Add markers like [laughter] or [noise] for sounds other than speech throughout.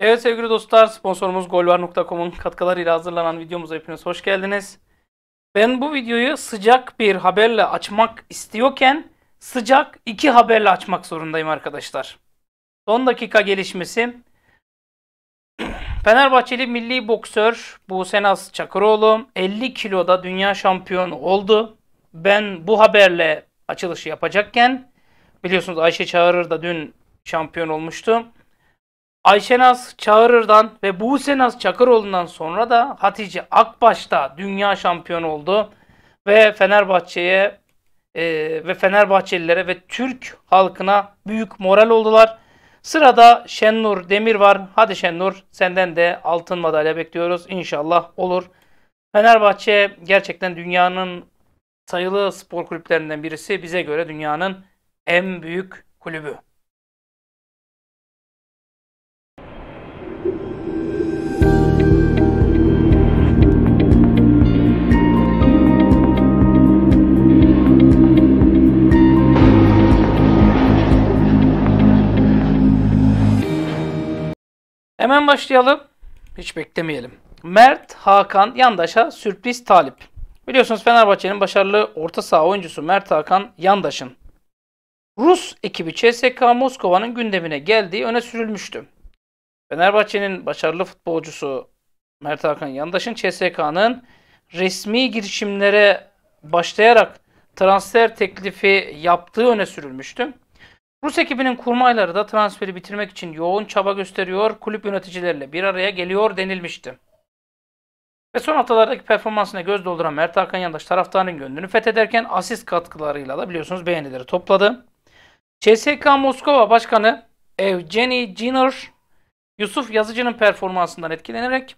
Evet sevgili dostlar sponsorumuz golvar.com'un katkılarıyla hazırlanan videomuza hepiniz hoş geldiniz. Ben bu videoyu sıcak bir haberle açmak istiyorken sıcak iki haberle açmak zorundayım arkadaşlar. Son dakika gelişmesi. [clears throat] Fenerbahçeli milli boksör Buğsenaz Çakıroğlu 50 kiloda dünya şampiyonu oldu. Ben bu haberle açılışı yapacakken biliyorsunuz Ayşe Çağırır da dün şampiyon olmuştu. Ayşenaz Çağırır'dan ve Buğsenaz Çakıroğlu'ndan sonra da Hatice Akbaş'ta dünya şampiyonu oldu. Ve Fenerbahçe'ye e, ve Fenerbahçelilere ve Türk halkına büyük moral oldular. Sırada Şennur Demir var. Hadi Şennur senden de altın madalya bekliyoruz. İnşallah olur. Fenerbahçe gerçekten dünyanın sayılı spor kulüplerinden birisi. Bize göre dünyanın en büyük kulübü. Hemen başlayalım. Hiç beklemeyelim. Mert, Hakan, Yandaş'a sürpriz talip. Biliyorsunuz Fenerbahçe'nin başarılı orta saha oyuncusu Mert Hakan Yandaş'ın Rus ekibi CSK Moskova'nın gündemine geldiği öne sürülmüştü. Fenerbahçe'nin başarılı futbolcusu Mert Hakan Yandaş'ın CSK'nın resmi girişimlere başlayarak transfer teklifi yaptığı öne sürülmüştü. Rus ekibinin kurmayları da transferi bitirmek için yoğun çaba gösteriyor, kulüp yöneticileriyle bir araya geliyor denilmişti. Ve son haftalardaki performansına göz dolduran Mert Hakan Yandaş taraftarın gönlünü fethederken asist katkılarıyla da biliyorsunuz beğenileri topladı. CSK Moskova Başkanı Evgeny Ciner, Yusuf Yazıcı'nın performansından etkilenerek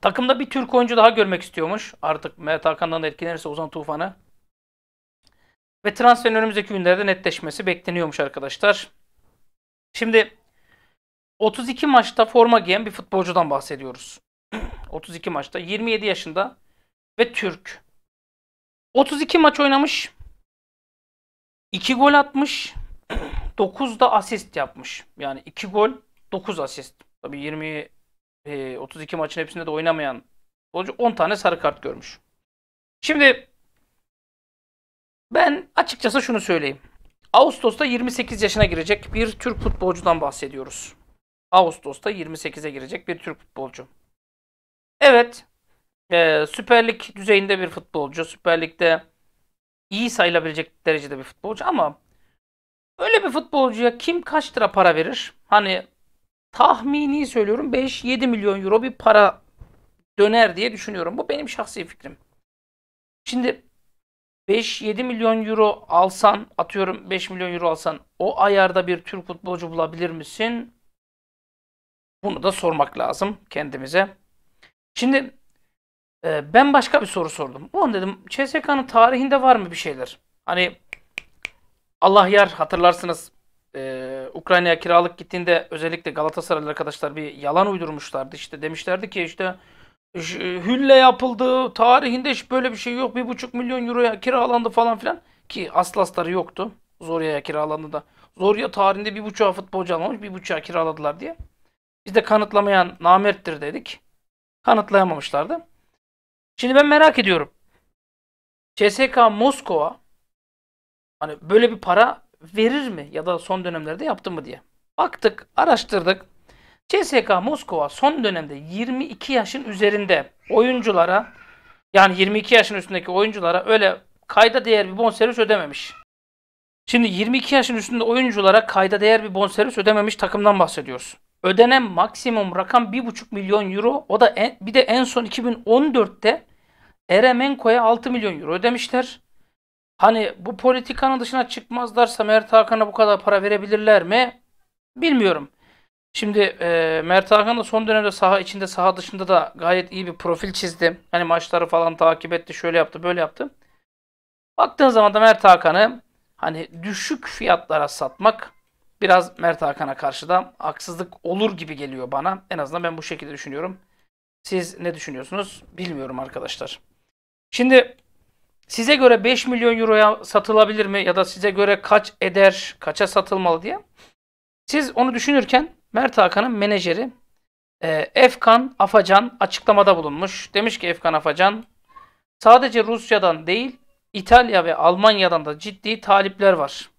takımda bir Türk oyuncu daha görmek istiyormuş. Artık Mert Hakan'dan da etkilenirse Ozan Tufan'ı ve transferin önümüzdeki günlerde netleşmesi bekleniyormuş arkadaşlar. Şimdi 32 maçta forma giyen bir futbolcudan bahsediyoruz. 32 [clears throat] maçta 27 yaşında ve Türk. 32 maç oynamış. 2 gol atmış. 9 [clears throat] da asist yapmış. Yani 2 gol, 9 asist. Tabii 20 32 e, maçın hepsinde de oynamayan futbolcu 10 tane sarı kart görmüş. Şimdi ben açıkçası şunu söyleyeyim. Ağustos'ta 28 yaşına girecek bir Türk futbolcudan bahsediyoruz. Ağustos'ta 28'e girecek bir Türk futbolcu. Evet, e, Süper Lig düzeyinde bir futbolcu. Süper Lig'de iyi sayılabilecek derecede bir futbolcu ama öyle bir futbolcuya kim kaç lira para verir? Hani tahmini söylüyorum 5-7 milyon euro bir para döner diye düşünüyorum. Bu benim şahsi fikrim. Şimdi 5-7 milyon euro alsan atıyorum 5 milyon euro alsan o ayarda bir Türk futbolcu bulabilir misin? Bunu da sormak lazım kendimize. Şimdi e, ben başka bir soru sordum. Ulan dedim CSK'nın tarihinde var mı bir şeyler? Hani Allah yar hatırlarsınız e, Ukrayna'ya kiralık gittiğinde özellikle Galatasaraylı arkadaşlar bir yalan uydurmuşlardı. İşte demişlerdi ki işte hülle yapıldı. Tarihinde hiç böyle bir şey yok. Bir buçuk milyon euroya kiralandı falan filan. Ki aslasları yoktu. Zorya'ya kiralandı da. Zorya tarihinde bir buçuğa futbolcu almamış. Bir buçuğa kiraladılar diye. Biz de kanıtlamayan namerttir dedik. Kanıtlayamamışlardı. Şimdi ben merak ediyorum. CSK Moskova hani böyle bir para verir mi? Ya da son dönemlerde yaptı mı diye. Baktık, araştırdık. CSK Moskova son dönemde 22 yaşın üzerinde oyunculara yani 22 yaşın üstündeki oyunculara öyle kayda değer bir bonservis ödememiş. Şimdi 22 yaşın üstünde oyunculara kayda değer bir bonservis ödememiş takımdan bahsediyoruz. Ödenen maksimum rakam 1,5 milyon euro. O da en, bir de en son 2014'te Eremenko'ya 6 milyon euro ödemişler. Hani bu politikanın dışına çıkmazlarsa Mert Hakan'a bu kadar para verebilirler mi? Bilmiyorum. Şimdi e, Mert Hakan da son dönemde saha içinde saha dışında da gayet iyi bir profil çizdi. Hani maçları falan takip etti. Şöyle yaptı böyle yaptı. Baktığın zaman da Mert Hakan'ı hani düşük fiyatlara satmak biraz Mert Hakan'a karşı da haksızlık olur gibi geliyor bana. En azından ben bu şekilde düşünüyorum. Siz ne düşünüyorsunuz bilmiyorum arkadaşlar. Şimdi size göre 5 milyon euroya satılabilir mi ya da size göre kaç eder, kaça satılmalı diye. Siz onu düşünürken Mert Hakan'ın menajeri e, Efkan Afacan açıklamada bulunmuş. Demiş ki Efkan Afacan sadece Rusya'dan değil İtalya ve Almanya'dan da ciddi talipler var.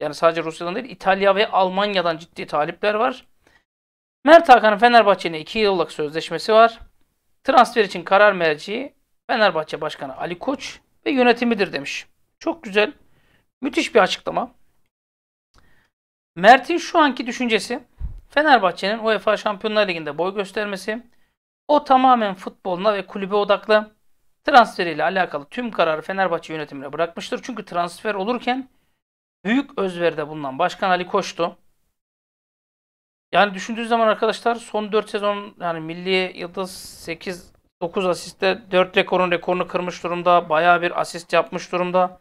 Yani sadece Rusya'dan değil İtalya ve Almanya'dan ciddi talipler var. Mert Hakan'ın Fenerbahçe'nin 2 yıllık sözleşmesi var. Transfer için karar merci Fenerbahçe Başkanı Ali Koç ve yönetimidir demiş. Çok güzel. Müthiş bir açıklama. Mert'in şu anki düşüncesi Fenerbahçe'nin UEFA Şampiyonlar Ligi'nde boy göstermesi, o tamamen futboluna ve kulübe odaklı. Transferiyle alakalı tüm kararı Fenerbahçe yönetimine bırakmıştır. Çünkü transfer olurken büyük özveride bulunan Başkan Ali Koç'tu. Yani düşündüğü zaman arkadaşlar son 4 sezon yani milli yıldız 8 9 asiste 4 rekorun rekorunu kırmış durumda. Bayağı bir asist yapmış durumda.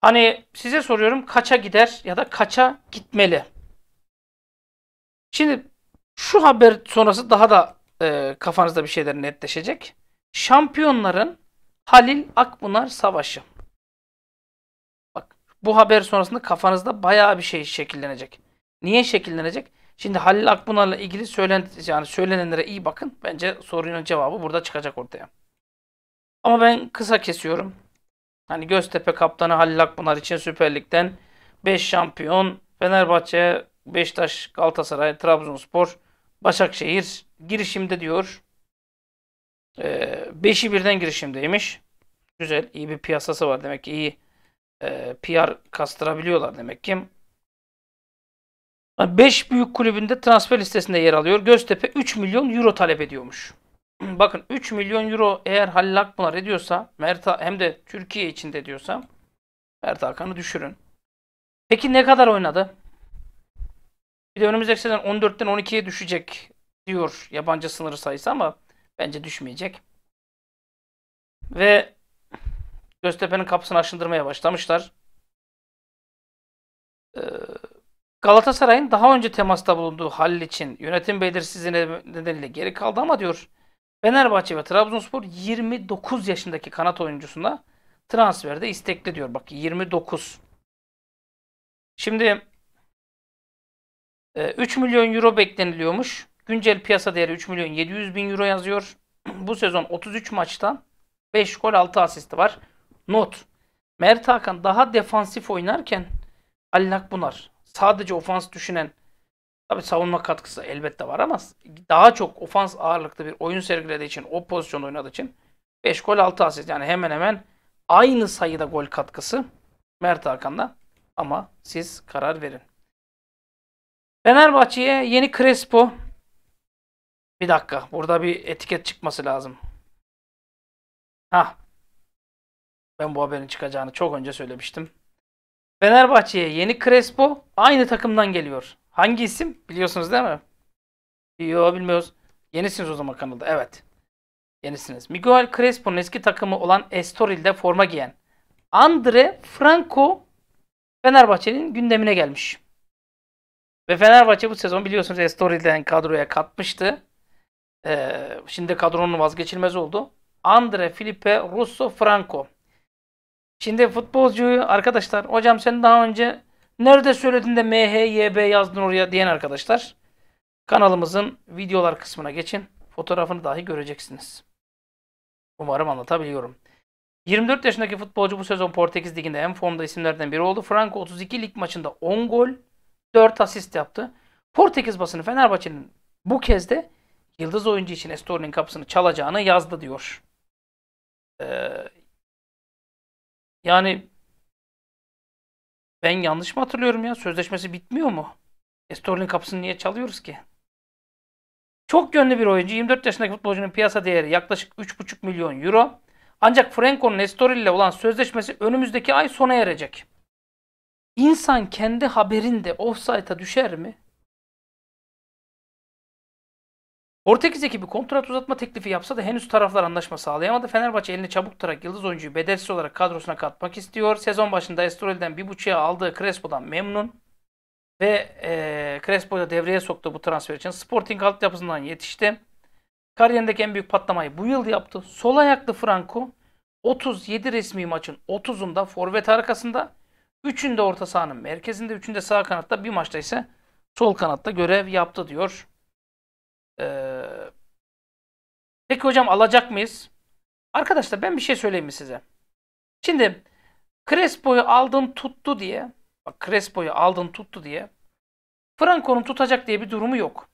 Hani size soruyorum kaça gider ya da kaça gitmeli? Şimdi şu haber sonrası daha da e, kafanızda bir şeyler netleşecek. Şampiyonların Halil Akpınar Savaşı. Bak bu haber sonrasında kafanızda bayağı bir şey şekillenecek. Niye şekillenecek? Şimdi Halil Akpınar'la ilgili söylen yani söylenenlere iyi bakın. Bence sorunun cevabı burada çıkacak ortaya. Ama ben kısa kesiyorum. Hani Göztepe kaptanı Halil Akpınar için Süper Lig'den 5 şampiyon, Fenerbahçe Beşiktaş, Galatasaray, Trabzonspor, Başakşehir girişimde diyor. Ee, beşi birden girişimdeymiş. Güzel, iyi bir piyasası var demek ki iyi e, PR kastırabiliyorlar demek ki. 5 büyük kulübünde transfer listesinde yer alıyor. Göztepe 3 milyon euro talep ediyormuş. [clears throat] Bakın 3 milyon euro eğer Halil Akpınar ediyorsa Mert hem de Türkiye içinde diyorsa Mert Hakan'ı düşürün. Peki ne kadar oynadı? Bir de önümüzdeki sezon 14'ten 12'ye düşecek diyor yabancı sınırı sayısı ama bence düşmeyecek. Ve Göztepe'nin kapısını aşındırmaya başlamışlar. Ee, Galatasaray'ın daha önce temasta bulunduğu Halil için yönetim belirsizliği nedeniyle geri kaldı ama diyor Fenerbahçe ve Trabzonspor 29 yaşındaki kanat oyuncusuna transferde istekli diyor. Bak 29. Şimdi 3 ee, milyon euro bekleniliyormuş. Güncel piyasa değeri 3 milyon 700 bin euro yazıyor. [clears throat] Bu sezon 33 maçta 5 gol 6 asisti var. Not. Mert Hakan daha defansif oynarken Ali Nakbunar sadece ofans düşünen tabi savunma katkısı elbette var ama daha çok ofans ağırlıklı bir oyun sergilediği için o pozisyonda oynadığı için 5 gol 6 asist yani hemen hemen aynı sayıda gol katkısı Mert Hakan'da ama siz karar verin. Fenerbahçe'ye yeni Crespo. Bir dakika. Burada bir etiket çıkması lazım. Ha, Ben bu haberin çıkacağını çok önce söylemiştim. Fenerbahçe'ye yeni Crespo aynı takımdan geliyor. Hangi isim? Biliyorsunuz değil mi? Yo bilmiyoruz. Yenisiniz o zaman kanalda. Evet. Yenisiniz. Miguel Crespo'nun eski takımı olan Estoril'de forma giyen Andre Franco Fenerbahçe'nin gündemine gelmiş. Ve Fenerbahçe bu sezon biliyorsunuz Estoryl'den kadroya katmıştı. Ee, şimdi kadronun vazgeçilmez oldu. Andre Filipe Russo Franco. Şimdi futbolcuyu arkadaşlar hocam sen daha önce nerede söyledin de MHYB yazdın oraya diyen arkadaşlar kanalımızın videolar kısmına geçin. Fotoğrafını dahi göreceksiniz. Umarım anlatabiliyorum. 24 yaşındaki futbolcu bu sezon Portekiz Ligi'nde en formda isimlerden biri oldu. Franco 32 lig maçında 10 gol, 4 asist yaptı. Portekiz basını Fenerbahçe'nin bu kez de yıldız oyuncu için Estoril'in kapısını çalacağını yazdı diyor. Ee, yani ben yanlış mı hatırlıyorum ya? Sözleşmesi bitmiyor mu? Estoril'in kapısını niye çalıyoruz ki? Çok yönlü bir oyuncu. 24 yaşındaki futbolcunun piyasa değeri yaklaşık 3,5 milyon euro. Ancak Franco'nun Estoril ile olan sözleşmesi önümüzdeki ay sona erecek. İnsan kendi haberinde offside'a düşer mi? Portekiz ekibi kontrat uzatma teklifi yapsa da henüz taraflar anlaşma sağlayamadı. Fenerbahçe eline çabuk tutarak yıldız oyuncuyu bedelsiz olarak kadrosuna katmak istiyor. Sezon başında Estoril'den bir buçuğa aldığı Crespo'dan memnun. Ve e, Crespo'yu devreye soktu bu transfer için. Sporting altyapısından yetişti. Kariyerindeki en büyük patlamayı bu yıl yaptı. Sol ayaklı Franco 37 resmi maçın 30'unda forvet arkasında Üçünde orta sahanın merkezinde, üçünde sağ kanatta, bir maçta ise sol kanatta görev yaptı diyor. Ee, peki hocam alacak mıyız? Arkadaşlar ben bir şey söyleyeyim mi size? Şimdi Crespo'yu aldın tuttu diye, bak Crespo'yu aldın tuttu diye, Franco'nun tutacak diye bir durumu yok.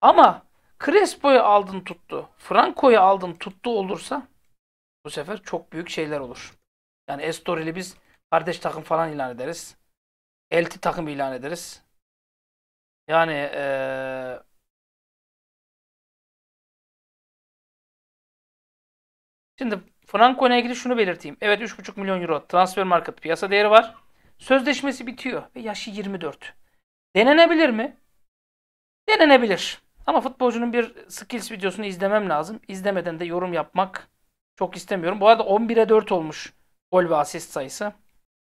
Ama Crespo'yu aldın tuttu, Franco'yu aldın tuttu olursa bu sefer çok büyük şeyler olur. Yani Estorili biz Kardeş takım falan ilan ederiz. Elti takım ilan ederiz. Yani ee, Şimdi Franco'ya ilgili şunu belirteyim. Evet 3,5 milyon euro transfer market piyasa değeri var. Sözleşmesi bitiyor ve yaşı 24. Denenebilir mi? Denenebilir. Ama futbolcunun bir skills videosunu izlemem lazım. İzlemeden de yorum yapmak çok istemiyorum. Bu arada 11'e 4 olmuş gol ve asist sayısı.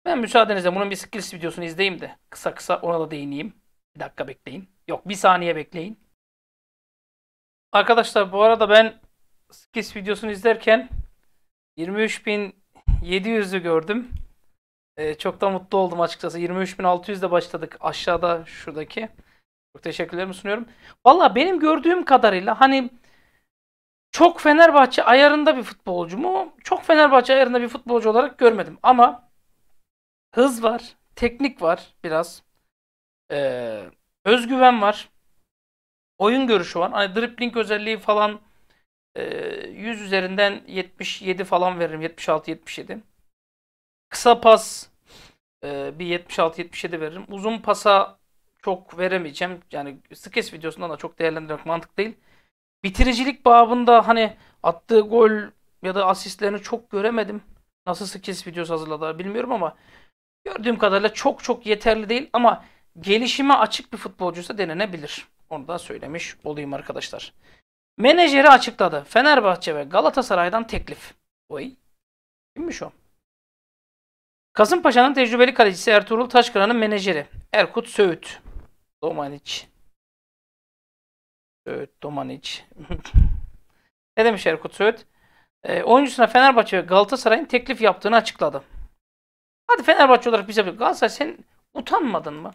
Ben müsaadenizle bunun bir skills videosunu izleyeyim de kısa kısa ona da değineyim. Bir dakika bekleyin. Yok bir saniye bekleyin. Arkadaşlar bu arada ben skills videosunu izlerken 23.700'ü gördüm. Ee, çok da mutlu oldum açıkçası. 23.600'de başladık aşağıda şuradaki. Çok teşekkürlerimi sunuyorum. Valla benim gördüğüm kadarıyla hani çok Fenerbahçe ayarında bir futbolcu mu? Çok Fenerbahçe ayarında bir futbolcu olarak görmedim. Ama hız var, teknik var biraz. Ee, özgüven var. Oyun görüşü var. Hani dribbling özelliği falan e, 100 üzerinden 77 falan veririm. 76-77. Kısa pas e, bir 76-77 veririm. Uzun pasa çok veremeyeceğim. Yani Skes videosundan da çok değerlendirmek mantık değil. Bitiricilik babında hani attığı gol ya da asistlerini çok göremedim. Nasıl Skes videosu hazırladılar bilmiyorum ama gördüğüm kadarıyla çok çok yeterli değil ama gelişime açık bir futbolcuysa denenebilir. Onu da söylemiş olayım arkadaşlar. Menajeri açıkladı. Fenerbahçe ve Galatasaray'dan teklif. Oy. Kimmiş o? Kasımpaşa'nın tecrübeli kalecisi Ertuğrul Taşkıran'ın menajeri Erkut Söğüt. Domaniç. Söğüt, Domaniç. [laughs] ne demiş Erkut Söğüt? E, oyuncusuna Fenerbahçe ve Galatasaray'ın teklif yaptığını açıkladı. Hadi Fenerbahçe olarak biz yapıyoruz. Galatasaray sen utanmadın mı?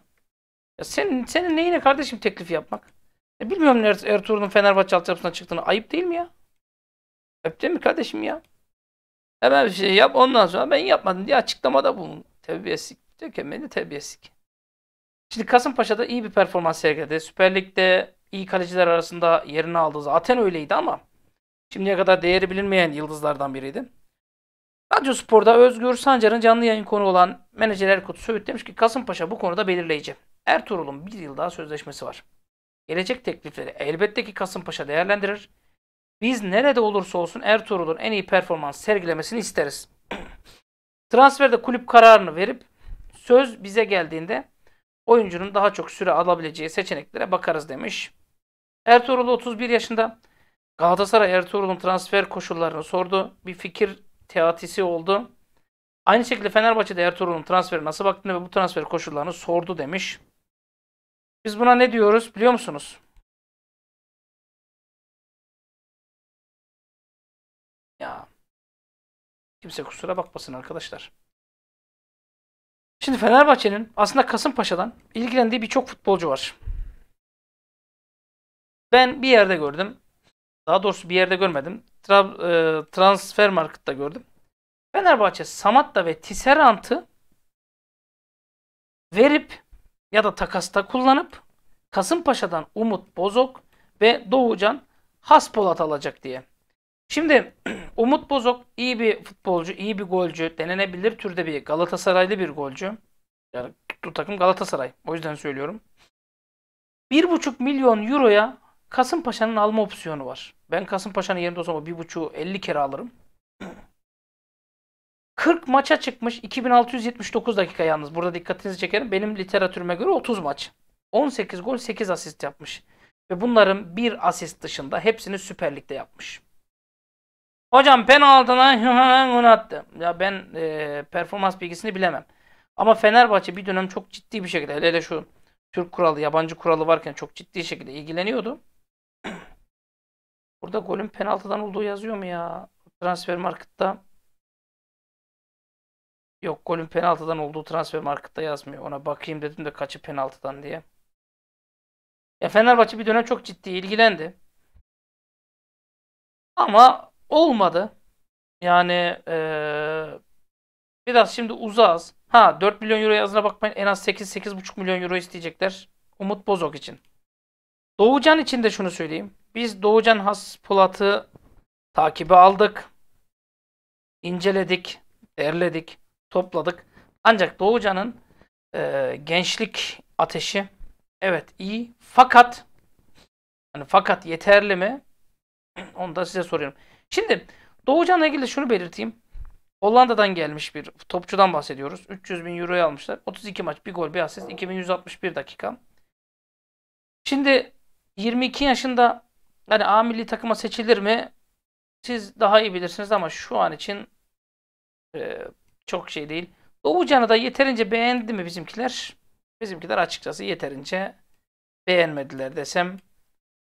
Ya senin, senin neyine kardeşim teklif yapmak? Ya bilmiyorum er, Ertuğrul'un Fenerbahçe altyapısına çıktığını. Ayıp değil mi ya? Ayıp değil mi kardeşim ya? Hemen bir şey yap ondan sonra ben yapmadım diye açıklamada bulun. Terbiyesizlik. Dökemeli terbiyesizlik. Şimdi Kasımpaşa'da iyi bir performans sergiledi. Süper Lig'de iyi kaleciler arasında yerini aldı. Zaten öyleydi ama şimdiye kadar değeri bilinmeyen yıldızlardan biriydi. Radyo Spor'da Özgür Sancar'ın canlı yayın konu olan menajer Erkut Söğüt demiş ki Kasımpaşa bu konuda belirleyici. Ertuğrul'un bir yıl daha sözleşmesi var. Gelecek teklifleri elbette ki Kasımpaşa değerlendirir. Biz nerede olursa olsun Ertuğrul'un en iyi performans sergilemesini isteriz. [clears throat] Transferde kulüp kararını verip söz bize geldiğinde oyuncunun daha çok süre alabileceği seçeneklere bakarız demiş. Ertuğrul 31 yaşında. Galatasaray Ertuğrul'un transfer koşullarını sordu. Bir fikir teatisi oldu. Aynı şekilde Fenerbahçe'de Ertuğrul'un transferi nasıl baktığını ve bu transfer koşullarını sordu demiş. Biz buna ne diyoruz biliyor musunuz? Ya kimse kusura bakmasın arkadaşlar. Şimdi Fenerbahçe'nin aslında Kasımpaşa'dan ilgilendiği birçok futbolcu var. Ben bir yerde gördüm. Daha doğrusu bir yerde görmedim tra- e, transfer markette gördüm. Fenerbahçe Samatta ve Tisserant'ı verip ya da takasta kullanıp Kasımpaşa'dan Umut Bozok ve Doğucan Haspolat alacak diye. Şimdi [clears throat] Umut Bozok iyi bir futbolcu, iyi bir golcü, denenebilir türde bir Galatasaraylı bir golcü. Yani tuttuğu takım Galatasaray. O yüzden söylüyorum. 1,5 milyon euroya Kasımpaşa'nın alma opsiyonu var. Ben Kasımpaşa'nın yerinde olsam bir buçu 50 kere alırım. 40 maça çıkmış 2679 dakika yalnız. Burada dikkatinizi çekerim. Benim literatürüme göre 30 maç. 18 gol 8 asist yapmış. Ve bunların bir asist dışında hepsini Süper Lig'de yapmış. Hocam penaltına [laughs] gol attı. Ya ben e, performans bilgisini bilemem. Ama Fenerbahçe bir dönem çok ciddi bir şekilde hele de şu Türk kuralı, yabancı kuralı varken çok ciddi şekilde ilgileniyordu. Burada golün penaltıdan olduğu yazıyor mu ya? Transfer marketta. Yok golün penaltıdan olduğu transfer marketta yazmıyor. Ona bakayım dedim de kaçı penaltıdan diye. Ya Fenerbahçe bir dönem çok ciddi ilgilendi. Ama olmadı. Yani ee, biraz şimdi uzağız. Ha 4 milyon euro yazına bakmayın en az 8-8,5 milyon euro isteyecekler. Umut Bozok için. Doğucan için de şunu söyleyeyim. Biz Doğucan Has Polat'ı takibe aldık. inceledik, derledik, topladık. Ancak Doğucan'ın e, gençlik ateşi evet iyi fakat hani fakat yeterli mi? [clears throat] Onu da size soruyorum. Şimdi Doğucan'la ilgili şunu belirteyim. Hollanda'dan gelmiş bir topçudan bahsediyoruz. 300 bin euroya almışlar. 32 maç, bir gol, bir asist, 2161 dakika. Şimdi 22 yaşında yani A milli takıma seçilir mi? Siz daha iyi bilirsiniz ama şu an için e, çok şey değil. Doğucan'ı da yeterince beğendi mi bizimkiler? Bizimkiler açıkçası yeterince beğenmediler desem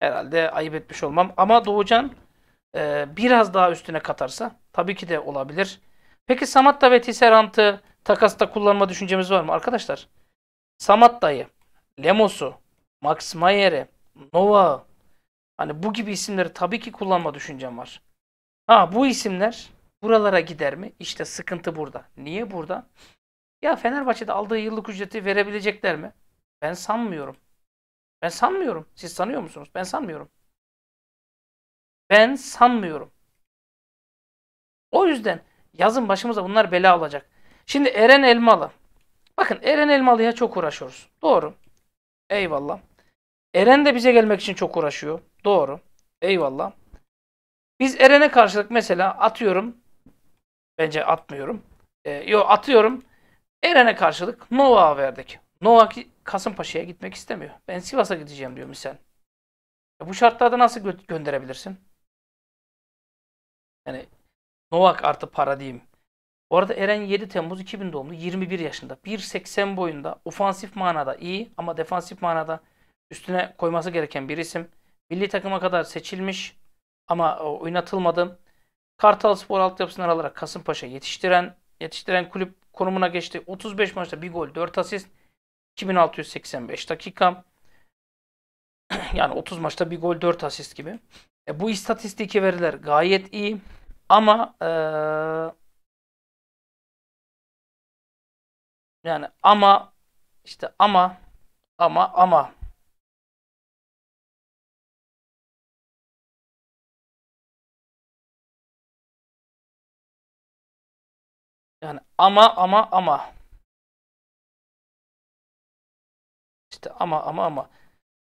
herhalde ayıp etmiş olmam. Ama Doğucan e, biraz daha üstüne katarsa tabii ki de olabilir. Peki Samatta ve Tisserant'ı takasta kullanma düşüncemiz var mı arkadaşlar? Samatta'yı, Lemos'u, Max Mayer'i, Nova, hani bu gibi isimleri tabii ki kullanma düşüncem var. Ha bu isimler buralara gider mi? İşte sıkıntı burada. Niye burada? Ya Fenerbahçe'de aldığı yıllık ücreti verebilecekler mi? Ben sanmıyorum. Ben sanmıyorum. Siz sanıyor musunuz? Ben sanmıyorum. Ben sanmıyorum. O yüzden yazın başımıza bunlar bela alacak. Şimdi Eren Elmalı. Bakın Eren Elmalı'ya çok uğraşıyoruz. Doğru. Eyvallah. Eren de bize gelmek için çok uğraşıyor. Doğru. Eyvallah. Biz Eren'e karşılık mesela atıyorum. Bence atmıyorum. E, yo atıyorum. Eren'e karşılık Nova'ya verdik. Nova Kasımpaşa'ya gitmek istemiyor. Ben Sivas'a gideceğim diyor misal. E, bu şartlarda nasıl gö gönderebilirsin? Yani Novak artı para diyeyim. Bu arada Eren 7 Temmuz 2000 doğumlu 21 yaşında. 1.80 boyunda ofansif manada iyi ama defansif manada üstüne koyması gereken bir isim. Milli takıma kadar seçilmiş ama e, oynatılmadı. Kartal Spor altyapısından alarak Kasımpaşa yetiştiren yetiştiren kulüp konumuna geçti. 35 maçta 1 gol 4 asist 2685 dakika. [clears throat] yani 30 maçta 1 gol 4 asist gibi. E, bu istatistiki veriler gayet iyi ama ee, yani ama işte ama ama ama Yani ama ama ama. İşte ama ama ama.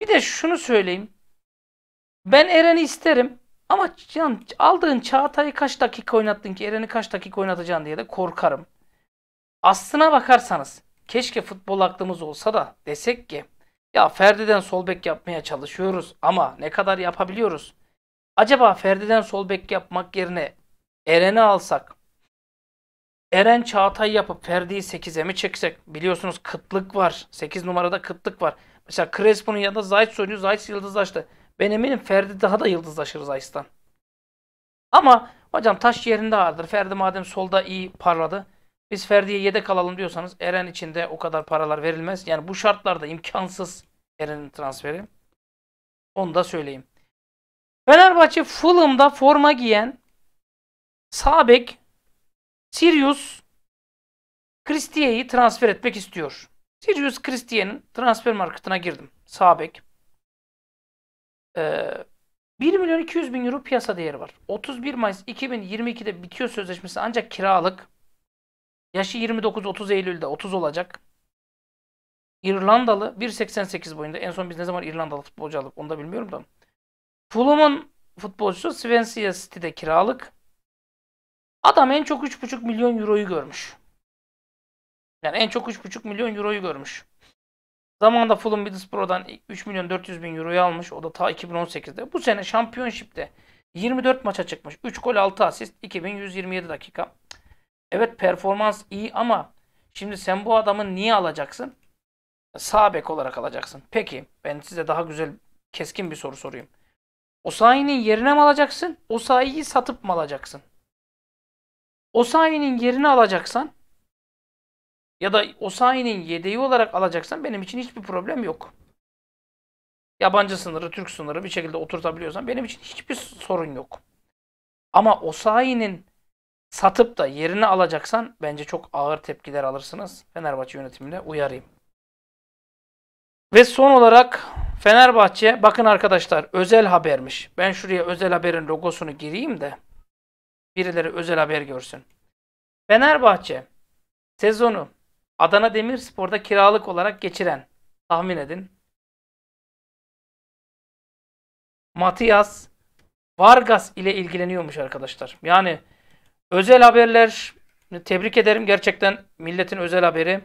Bir de şunu söyleyeyim. Ben Eren'i isterim. Ama can aldığın Çağatay'ı kaç dakika oynattın ki Eren'i kaç dakika oynatacaksın diye de korkarım. Aslına bakarsanız keşke futbol aklımız olsa da desek ki ya Ferdi'den sol bek yapmaya çalışıyoruz ama ne kadar yapabiliyoruz? Acaba Ferdi'den sol bek yapmak yerine Eren'i alsak Eren Çağatay yapıp Ferdi'yi 8'e mi çeksek? Biliyorsunuz kıtlık var. 8 numarada kıtlık var. Mesela Crespo'nun yanında Zayt oynuyor. Zayt yıldızlaştı. Ben eminim Ferdi daha da yıldızlaşır Zayt'tan. Ama hocam taş yerinde ağırdır. Ferdi madem solda iyi parladı. Biz Ferdi'ye yedek alalım diyorsanız Eren için de o kadar paralar verilmez. Yani bu şartlarda imkansız Eren'in transferi. Onu da söyleyeyim. Fenerbahçe Fulham'da forma giyen sağ Sirius Christie'yi transfer etmek istiyor. Sirius Christie'nin transfer marketine girdim. Sağ Ee, 1 milyon 200 bin euro piyasa değeri var. 31 Mayıs 2022'de bitiyor sözleşmesi ancak kiralık. Yaşı 29-30 Eylül'de 30 olacak. İrlandalı 1.88 boyunda. En son biz ne zaman İrlandalı futbolcu aldık onu da bilmiyorum da. Fulham'ın futbolcusu Swansea City'de kiralık. Adam en çok 3,5 milyon euroyu görmüş. Yani en çok 3,5 milyon euroyu görmüş. Zamanında Fulham Middlesbrough'dan 3 milyon 400 bin euroyu almış. O da ta 2018'de. Bu sene şampiyonşipte 24 maça çıkmış. 3 gol 6 asist 2127 dakika. Evet performans iyi ama şimdi sen bu adamı niye alacaksın? Sağ bek olarak alacaksın. Peki ben size daha güzel keskin bir soru sorayım. O sahinin yerine mi alacaksın? O sahiyi satıp mı alacaksın? Osayi'nin yerini alacaksan ya da Osayi'nin yedeği olarak alacaksan benim için hiçbir problem yok. Yabancı sınırı, Türk sınırı bir şekilde oturtabiliyorsan benim için hiçbir sorun yok. Ama Osayi'nin satıp da yerini alacaksan bence çok ağır tepkiler alırsınız. Fenerbahçe yönetimine uyarayım. Ve son olarak Fenerbahçe bakın arkadaşlar özel habermiş. Ben şuraya özel haberin logosunu gireyim de birileri özel haber görsün. Fenerbahçe sezonu Adana Demirspor'da kiralık olarak geçiren tahmin edin. Matias Vargas ile ilgileniyormuş arkadaşlar. Yani özel haberler tebrik ederim gerçekten milletin özel haberi.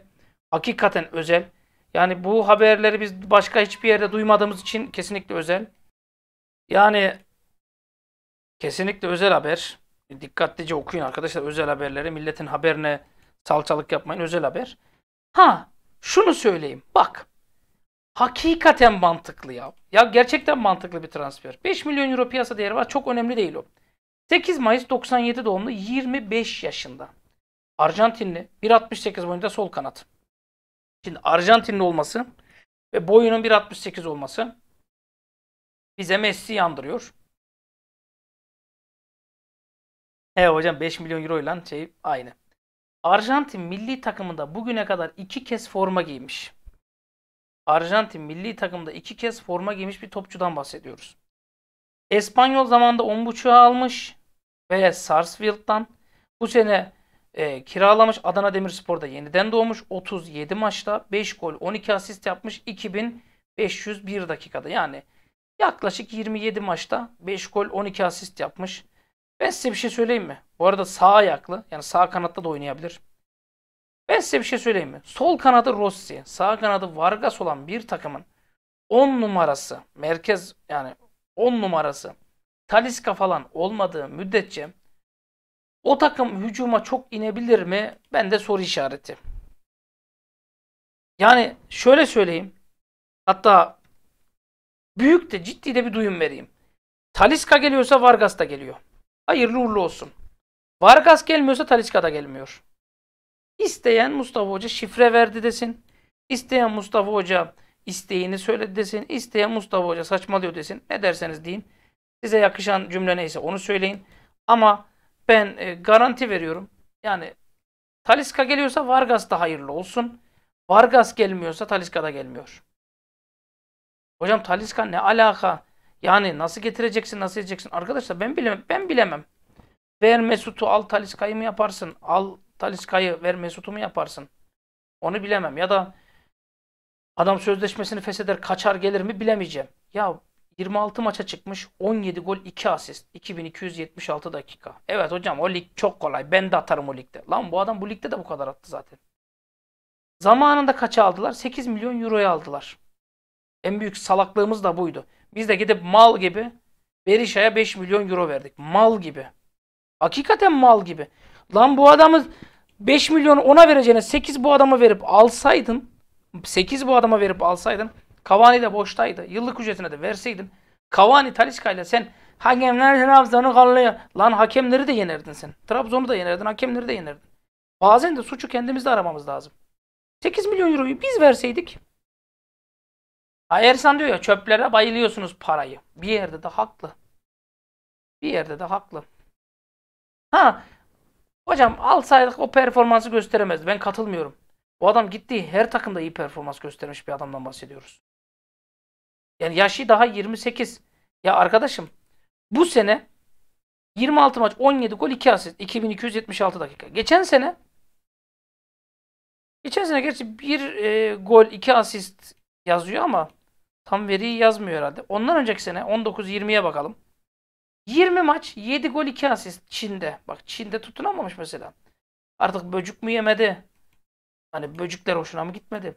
Hakikaten özel. Yani bu haberleri biz başka hiçbir yerde duymadığımız için kesinlikle özel. Yani kesinlikle özel haber. Dikkatlice okuyun arkadaşlar özel haberleri. Milletin haberine salçalık yapmayın özel haber. Ha şunu söyleyeyim bak. Hakikaten mantıklı ya. Ya gerçekten mantıklı bir transfer. 5 milyon euro piyasa değeri var. Çok önemli değil o. 8 Mayıs 97 doğumlu 25 yaşında. Arjantinli 1.68 boyunda sol kanat. Şimdi Arjantinli olması ve boyunun 1.68 olması bize Messi yandırıyor. He hocam 5 milyon euro ile şey aynı. Arjantin milli takımında bugüne kadar iki kez forma giymiş. Arjantin milli takımda iki kez forma giymiş bir topçudan bahsediyoruz. Espanyol zamanında 10.5'a almış ve Sarsfield'dan. Bu sene e, kiralamış Adana Demirspor'da yeniden doğmuş. 37 maçta 5 gol 12 asist yapmış 2501 dakikada. Yani yaklaşık 27 maçta 5 gol 12 asist yapmış. Ben size bir şey söyleyeyim mi? Bu arada sağ ayaklı. Yani sağ kanatta da oynayabilir. Ben size bir şey söyleyeyim mi? Sol kanadı Rossi, sağ kanadı Vargas olan bir takımın 10 numarası, merkez yani 10 numarası Taliska falan olmadığı müddetçe o takım hücuma çok inebilir mi? Ben de soru işareti. Yani şöyle söyleyeyim. Hatta büyük de ciddi de bir duyum vereyim. Taliska geliyorsa Vargas da geliyor. Hayırlı uğurlu olsun. Vargas gelmiyorsa Taliska da gelmiyor. İsteyen Mustafa Hoca şifre verdi desin. İsteyen Mustafa Hoca isteğini söyledi desin. İsteyen Mustafa Hoca saçmalıyor desin. Ne derseniz deyin. Size yakışan cümle neyse onu söyleyin. Ama ben e, garanti veriyorum. Yani Taliska geliyorsa Vargas da hayırlı olsun. Vargas gelmiyorsa Taliska da gelmiyor. Hocam Taliska ne alaka? Yani nasıl getireceksin, nasıl edeceksin? Arkadaşlar ben bilemem. Ben bilemem. Ver Mesut'u al Taliska'yı mı yaparsın? Al Taliska'yı ver Mesut'u mu yaparsın? Onu bilemem. Ya da adam sözleşmesini fesheder kaçar gelir mi bilemeyeceğim. Ya 26 maça çıkmış 17 gol 2 asist 2276 dakika. Evet hocam o lig çok kolay ben de atarım o ligde. Lan bu adam bu ligde de bu kadar attı zaten. Zamanında kaça aldılar? 8 milyon euroya aldılar. En büyük salaklığımız da buydu. Biz de gidip mal gibi Berisha'ya 5 milyon euro verdik. Mal gibi. Hakikaten mal gibi. Lan bu adamı 5 milyon ona vereceğine 8 bu adama verip alsaydın 8 bu adama verip alsaydın Cavani de boştaydı. Yıllık ücretine de verseydin Cavani Talisca ile sen hakemler Trabzon'u kallıyor. Lan hakemleri de yenerdin sen. Trabzon'u da yenerdin, hakemleri de yenerdin. Bazen de suçu kendimizde aramamız lazım. 8 milyon euroyu biz verseydik Ersan diyor ya çöplere bayılıyorsunuz parayı. Bir yerde de haklı. Bir yerde de haklı. Ha hocam alsaydık o performansı gösteremezdi. Ben katılmıyorum. O adam gittiği her takımda iyi performans göstermiş bir adamdan bahsediyoruz. Yani yaşı daha 28. Ya arkadaşım bu sene 26 maç 17 gol 2 asist 2276 dakika. Geçen sene geçen sene gerçi 1 e, gol 2 asist yazıyor ama Tam veriyi yazmıyor herhalde. Ondan önceki sene 19-20'ye bakalım. 20 maç 7 gol 2 asist Çin'de. Bak Çin'de tutunamamış mesela. Artık böcük mü yemedi? Hani böcükler hoşuna mı gitmedi?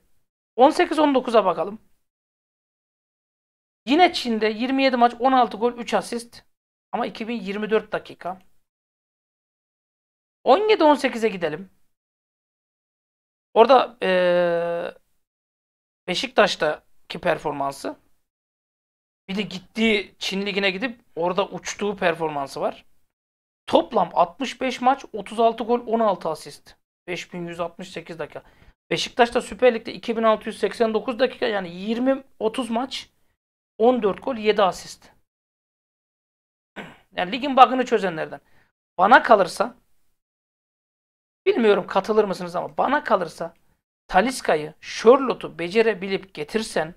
18-19'a bakalım. Yine Çin'de 27 maç 16 gol 3 asist. Ama 2024 dakika. 17-18'e gidelim. Orada ee, Beşiktaş'ta ki performansı. Bir de gittiği Çin ligine gidip orada uçtuğu performansı var. Toplam 65 maç, 36 gol, 16 asist. 5168 dakika. Beşiktaş'ta Süper Lig'de 2689 dakika yani 20 30 maç 14 gol 7 asist. Yani ligin bug'ını çözenlerden. Bana kalırsa bilmiyorum katılır mısınız ama bana kalırsa Taliska'yı, Sherlock'u becerebilip getirsen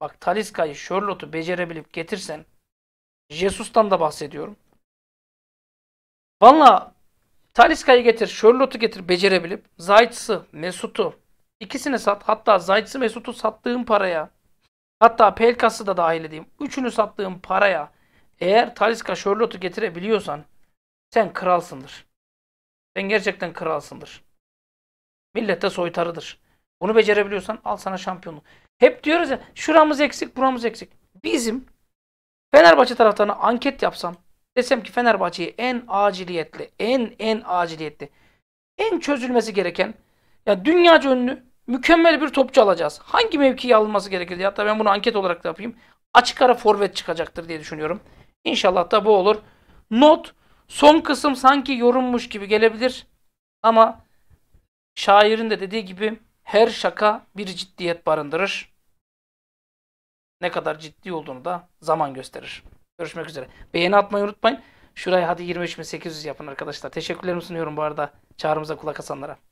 bak Taliska'yı, Sherlock'u becerebilip getirsen Jesus'tan da bahsediyorum. Valla Taliska'yı getir, Sherlock'u getir becerebilip Zayt'sı, Mesut'u ikisini sat. Hatta Zayt'sı, Mesut'u sattığın paraya hatta Pelkas'ı da dahil edeyim. Üçünü sattığın paraya eğer Taliska, Sherlock'u getirebiliyorsan sen kralsındır. Sen gerçekten kralsındır. Millette soytarıdır. Bunu becerebiliyorsan al sana şampiyonluk. Hep diyoruz ya şuramız eksik buramız eksik. Bizim Fenerbahçe taraftarına anket yapsam desem ki Fenerbahçe'yi en aciliyetli en en aciliyetli en çözülmesi gereken ya dünyaca ünlü mükemmel bir topçu alacağız. Hangi mevkiye alınması gerekir diye hatta ben bunu anket olarak da yapayım. Açık ara forvet çıkacaktır diye düşünüyorum. İnşallah da bu olur. Not son kısım sanki yorummuş gibi gelebilir ama Şairin de dediği gibi her şaka bir ciddiyet barındırır. Ne kadar ciddi olduğunu da zaman gösterir. Görüşmek üzere. Beğeni atmayı unutmayın. Şuraya hadi 23.800 yapın arkadaşlar. Teşekkürlerimi sunuyorum bu arada çağrımıza kulak asanlara.